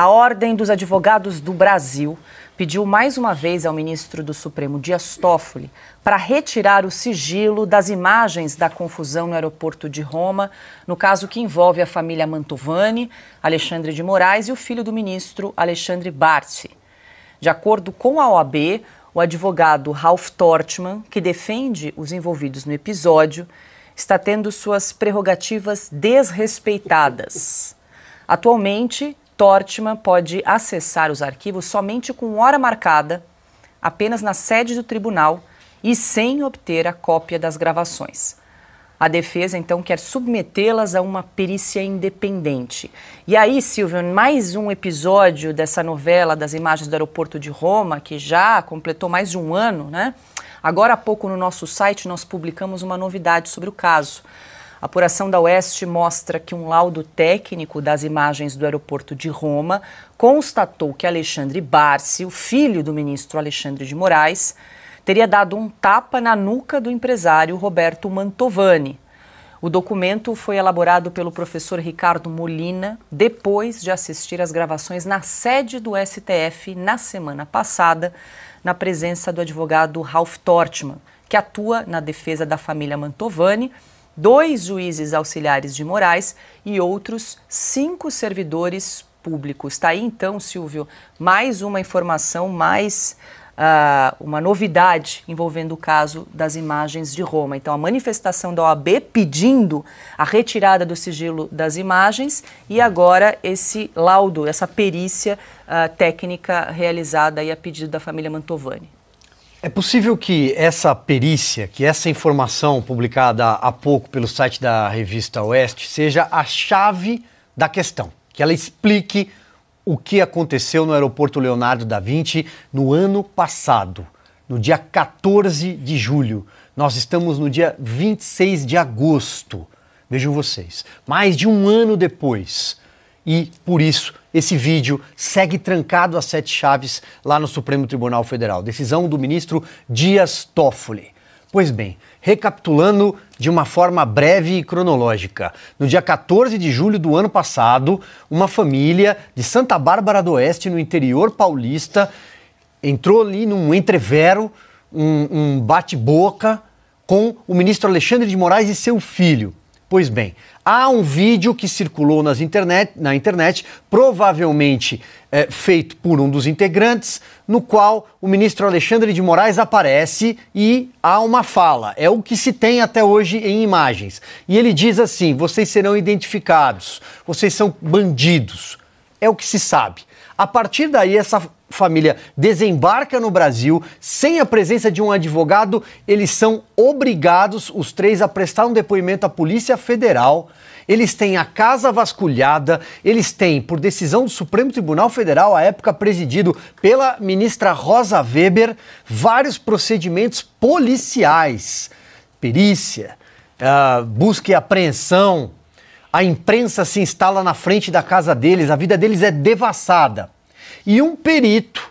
A Ordem dos Advogados do Brasil pediu mais uma vez ao ministro do Supremo, Dias Toffoli, para retirar o sigilo das imagens da confusão no aeroporto de Roma, no caso que envolve a família Mantovani, Alexandre de Moraes e o filho do ministro, Alexandre Barsi. De acordo com a OAB, o advogado Ralph Tortman, que defende os envolvidos no episódio, está tendo suas prerrogativas desrespeitadas. Atualmente, Tortman pode acessar os arquivos somente com hora marcada, apenas na sede do tribunal e sem obter a cópia das gravações. A defesa, então, quer submetê-las a uma perícia independente. E aí, Silvio, mais um episódio dessa novela das imagens do aeroporto de Roma, que já completou mais de um ano, né? Agora há pouco no nosso site nós publicamos uma novidade sobre o caso. A apuração da Oeste mostra que um laudo técnico das imagens do aeroporto de Roma constatou que Alexandre Barsi, o filho do ministro Alexandre de Moraes, teria dado um tapa na nuca do empresário Roberto Mantovani. O documento foi elaborado pelo professor Ricardo Molina depois de assistir às gravações na sede do STF na semana passada, na presença do advogado Ralph Tortman, que atua na defesa da família Mantovani dois juízes auxiliares de Moraes e outros cinco servidores públicos. Está aí então, Silvio, mais uma informação, mais uh, uma novidade envolvendo o caso das imagens de Roma. Então, a manifestação da OAB pedindo a retirada do sigilo das imagens e agora esse laudo, essa perícia uh, técnica realizada aí a pedido da família Mantovani. É possível que essa perícia, que essa informação publicada há pouco pelo site da revista Oeste, seja a chave da questão, que ela explique o que aconteceu no aeroporto Leonardo da Vinci no ano passado, no dia 14 de julho. Nós estamos no dia 26 de agosto. Vejam vocês, mais de um ano depois e, por isso, esse vídeo segue trancado a sete chaves lá no Supremo Tribunal Federal. Decisão do ministro Dias Toffoli. Pois bem, recapitulando de uma forma breve e cronológica, no dia 14 de julho do ano passado, uma família de Santa Bárbara do Oeste, no interior paulista, entrou ali num entrevero, um, um bate-boca com o ministro Alexandre de Moraes e seu filho. Pois bem, há um vídeo que circulou nas internet, na internet, provavelmente é, feito por um dos integrantes, no qual o ministro Alexandre de Moraes aparece e há uma fala. É o que se tem até hoje em imagens. E ele diz assim: vocês serão identificados, vocês são bandidos. É o que se sabe. A partir daí, essa família desembarca no Brasil, sem a presença de um advogado, eles são obrigados, os três, a prestar um depoimento à Polícia Federal. Eles têm a casa vasculhada, eles têm, por decisão do Supremo Tribunal Federal, à época presidido pela ministra Rosa Weber, vários procedimentos policiais, perícia, uh, busca e apreensão, a imprensa se instala na frente da casa deles, a vida deles é devassada e um perito,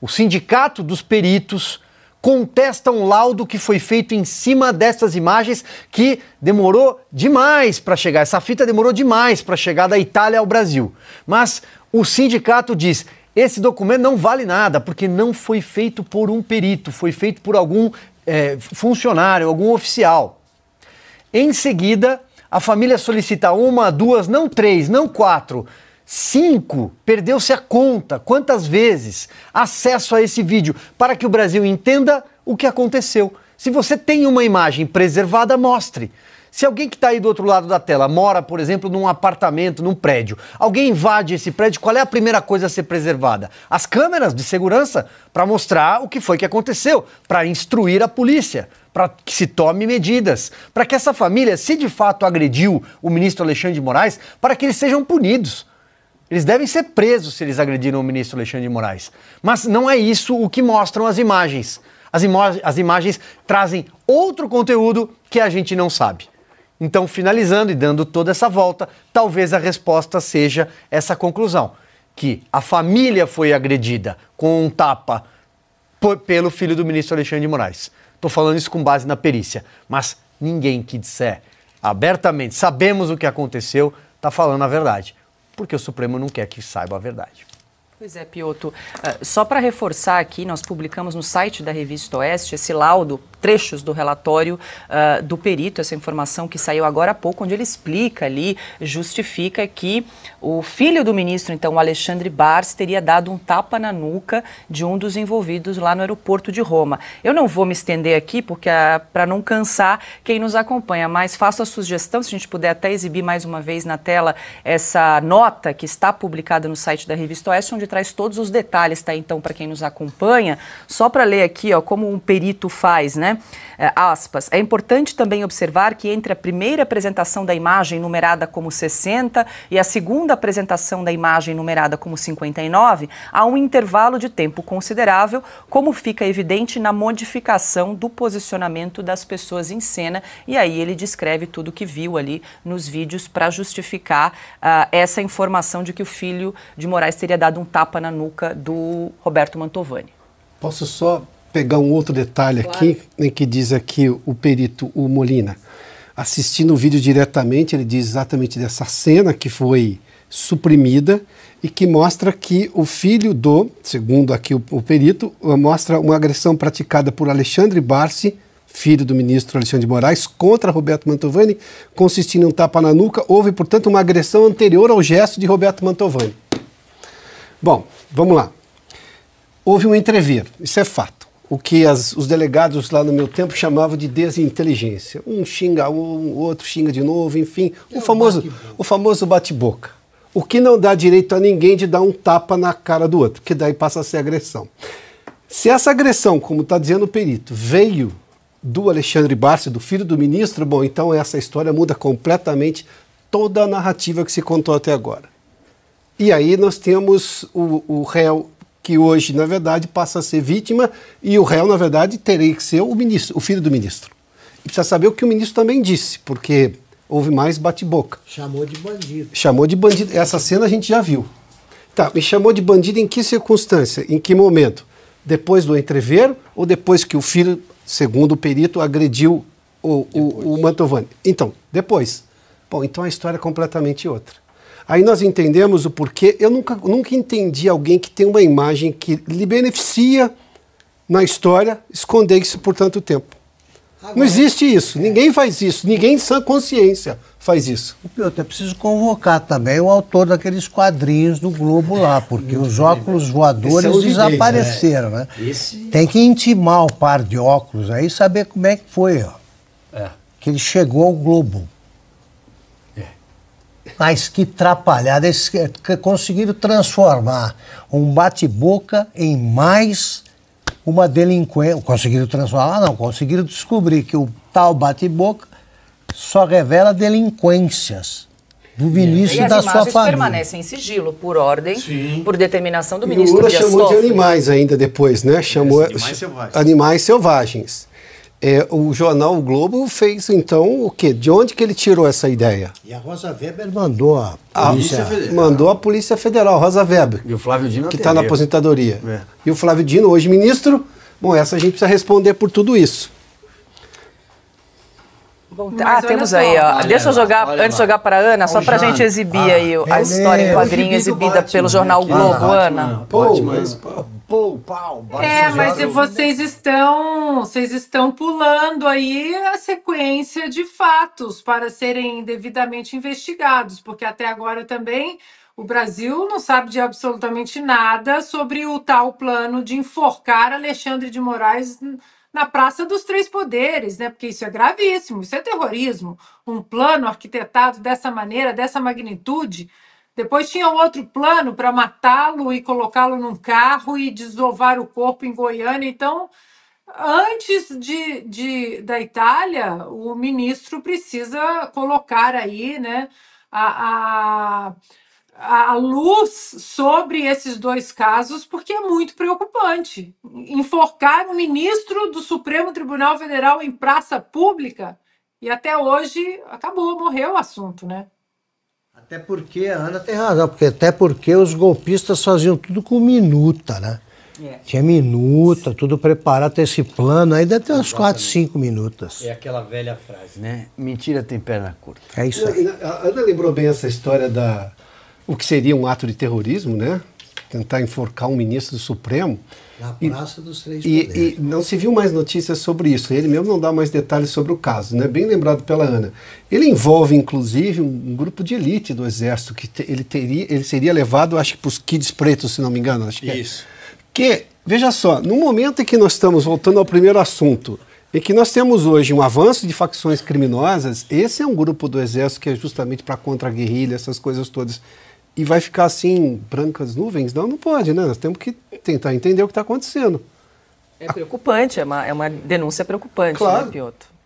o Sindicato dos Peritos, contesta um laudo que foi feito em cima dessas imagens que demorou demais para chegar. Essa fita demorou demais para chegar da Itália ao Brasil. Mas o sindicato diz: esse documento não vale nada, porque não foi feito por um perito, foi feito por algum é, funcionário, algum oficial. Em seguida, a família solicita uma, duas, não três, não quatro, Cinco, perdeu-se a conta. Quantas vezes? Acesso a esse vídeo para que o Brasil entenda o que aconteceu. Se você tem uma imagem preservada, mostre. Se alguém que está aí do outro lado da tela mora, por exemplo, num apartamento, num prédio, alguém invade esse prédio, qual é a primeira coisa a ser preservada? As câmeras de segurança para mostrar o que foi que aconteceu, para instruir a polícia, para que se tome medidas, para que essa família, se de fato agrediu o ministro Alexandre de Moraes, para que eles sejam punidos. Eles devem ser presos se eles agrediram o ministro Alexandre de Moraes. Mas não é isso o que mostram as imagens. As, as imagens trazem outro conteúdo que a gente não sabe. Então, finalizando e dando toda essa volta, talvez a resposta seja essa conclusão: que a família foi agredida com um tapa pelo filho do ministro Alexandre de Moraes. Estou falando isso com base na perícia, mas ninguém que disser abertamente sabemos o que aconteceu está falando a verdade porque o Supremo não quer que saiba a verdade. Pois é, Pioto. Uh, ah, só para reforçar aqui, nós publicamos no site da Revista Oeste esse laudo, trechos do relatório uh, do perito, essa informação que saiu agora há pouco, onde ele explica ali, justifica que o filho do ministro, então, Alexandre Bars, teria dado um tapa na nuca de um dos envolvidos lá no aeroporto de Roma. Eu não vou me estender aqui, porque uh, ah, para não cansar quem nos acompanha, mas faço a sugestão, se a gente puder até exibir mais uma vez na tela essa nota que está publicada no site da Revista Oeste, onde traz todos os detalhes, tá? Então, para quem nos acompanha, só para ler aqui, ó, como um perito faz, né? É, aspas. É importante também observar que entre a primeira apresentação da imagem numerada como 60 e a segunda apresentação da imagem numerada como 59, há um intervalo de tempo considerável, como fica evidente na modificação do posicionamento das pessoas em cena. E aí ele descreve tudo que viu ali nos vídeos para justificar uh, essa informação de que o filho de Moraes teria dado um tapa na nuca do Roberto Mantovani. Posso só pegar um outro detalhe claro. aqui, em que diz aqui o perito, o Molina. Assistindo o vídeo diretamente, ele diz exatamente dessa cena que foi suprimida e que mostra que o filho do, segundo aqui o, o perito, mostra uma agressão praticada por Alexandre Barsi, filho do ministro Alexandre de Moraes, contra Roberto Mantovani, consistindo em um tapa na nuca. Houve, portanto, uma agressão anterior ao gesto de Roberto Mantovani. Bom, vamos lá. Houve um entrever, isso é fato. O que as, os delegados lá no meu tempo chamavam de desinteligência. Um xinga um, o outro xinga de novo, enfim. É o famoso, o famoso bate-boca. O que não dá direito a ninguém de dar um tapa na cara do outro, que daí passa a ser agressão. Se essa agressão, como está dizendo o perito, veio do Alexandre Barsi, do filho do ministro, bom, então essa história muda completamente toda a narrativa que se contou até agora. E aí nós temos o, o réu que hoje, na verdade, passa a ser vítima e o réu, na verdade, teria que ser o ministro, o filho do ministro. E precisa saber o que o ministro também disse, porque houve mais bate-boca. Chamou de bandido. Chamou de bandido. Essa cena a gente já viu. Tá, me chamou de bandido em que circunstância? Em que momento? Depois do entrever ou depois que o filho, segundo o perito, agrediu o, o, o Mantovani? Então, depois. Bom, então a história é completamente outra. Aí nós entendemos o porquê. Eu nunca, nunca entendi alguém que tem uma imagem que lhe beneficia na história esconder isso por tanto tempo. Agora, não existe isso. É. Ninguém faz isso. Ninguém em sã consciência faz isso. Eu até preciso convocar também o autor daqueles quadrinhos do Globo lá, porque os óculos voadores é desapareceram, né? né? Esse... Tem que intimar o par de óculos aí e saber como é que foi, ó. É. Que ele chegou ao Globo. Mas que trapalhada. Eles conseguiram transformar um bate-boca em mais uma delinquência. Conseguiram transformar, não, conseguiram descobrir que o tal bate-boca só revela delinquências do ministro e da sua família. as imagens permanecem em sigilo, por ordem, Sim. por determinação do ministro e o Lula Dias chamou Toffoli. de animais ainda depois, né? Chamou animais selvagens. animais selvagens é, o jornal o Globo fez então o quê? De onde que ele tirou essa ideia? E a Rosa Weber mandou a polícia, a, Federal. mandou a polícia federal, Rosa Weber. E o Flávio Dino que está na aposentadoria. É. E o Flávio Dino hoje ministro. Bom, essa a gente precisa responder por tudo isso. Bom, ah, temos aí, ó. Olha, Deixa eu jogar, antes de jogar para a Ana, só para a gente exibir ah, aí beleza. a história em quadrinho exibida Batman, pelo Jornal Globo, Ana. Pô, Batman, pô, pau, É, mas vocês estão, vocês estão pulando aí a sequência de fatos para serem devidamente investigados, porque até agora também o Brasil não sabe de absolutamente nada sobre o tal plano de enforcar Alexandre de Moraes na Praça dos Três Poderes, né? Porque isso é gravíssimo, isso é terrorismo. Um plano arquitetado dessa maneira, dessa magnitude, depois tinha outro plano para matá-lo e colocá-lo num carro e desovar o corpo em Goiânia. Então, antes de, de, da Itália, o ministro precisa colocar aí né, a, a, a luz sobre esses dois casos, porque é muito preocupante. Enforcar o um ministro do Supremo Tribunal Federal em praça pública, e até hoje acabou, morreu o assunto, né? Até porque a Ana tem razão, porque até porque os golpistas faziam tudo com minuta, né? É. Tinha minuta, tudo preparado, esse plano, aí deve ter umas 4, 5 minutas. É aquela velha frase, né? Mentira tem perna curta. É isso aí. A Ana lembrou bem essa história da o que seria um ato de terrorismo, né? tentar enforcar um ministro do Supremo. Na Praça e, dos Três Poderes. E, e, não se viu mais notícias sobre isso. Ele mesmo não dá mais detalhes sobre o caso, né? bem lembrado pela Ana. Ele envolve, inclusive, um, um grupo de elite do Exército, que te, ele, teria, ele seria levado, acho que, para os kids pretos, se não me engano. Acho que é. isso. É. Que, veja só, no momento em que nós estamos voltando ao primeiro assunto, e que nós temos hoje um avanço de facções criminosas, esse é um grupo do Exército que é justamente para contra-guerrilha, essas coisas todas e vai ficar assim, brancas nuvens? Não, não pode, né? Nós temos que tentar entender o que está acontecendo. É preocupante, é uma, é uma denúncia preocupante, né, claro. né, Pioto?